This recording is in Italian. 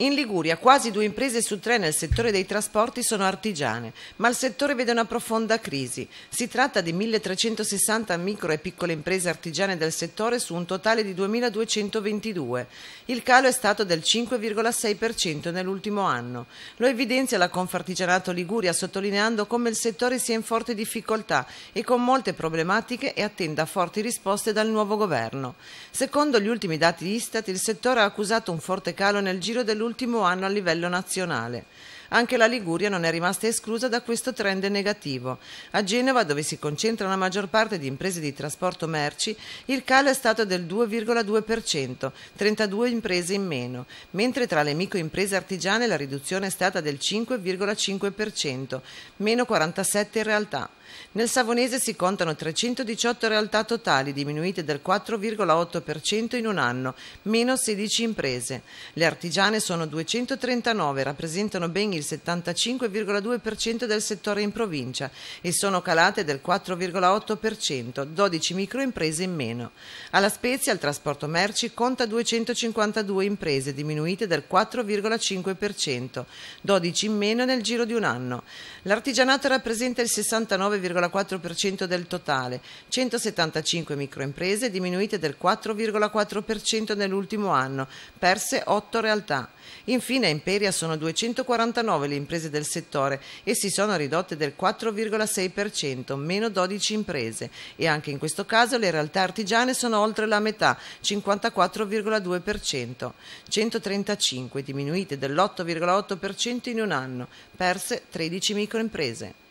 In Liguria quasi due imprese su tre nel settore dei trasporti sono artigiane, ma il settore vede una profonda crisi. Si tratta di 1.360 micro e piccole imprese artigiane del settore su un totale di 2.222. Il calo è stato del 5,6% nell'ultimo anno. Lo evidenzia la Confartigianato Liguria sottolineando come il settore sia in forte difficoltà e con molte problematiche e attenda forti risposte dal nuovo governo. Secondo gli ultimi dati Istat, il settore ha accusato un forte calo nel giro dell'ultimo l'ultimo anno a livello nazionale. Anche la Liguria non è rimasta esclusa da questo trend negativo. A Genova, dove si concentra la maggior parte di imprese di trasporto merci, il calo è stato del 2,2%, 32 imprese in meno, mentre tra le microimprese artigiane la riduzione è stata del 5,5%, meno 47 in realtà. Nel Savonese si contano 318 realtà totali, diminuite del 4,8% in un anno, meno 16 imprese. Le artigiane sono 239, rappresentano ben il il 75,2% del settore in provincia e sono calate del 4,8%, 12 microimprese in meno. Alla Spezia il trasporto merci conta 252 imprese diminuite del 4,5%, 12 in meno nel giro di un anno. L'artigianato rappresenta il 69,4% del totale, 175 microimprese diminuite del 4,4% nell'ultimo anno, perse 8 realtà. Infine a Imperia sono 249 149 le imprese del settore e si sono ridotte del 4,6%, meno 12 imprese. E anche in questo caso le realtà artigiane sono oltre la metà, 54,2%. 135 diminuite dell'8,8% in un anno, perse 13 microimprese.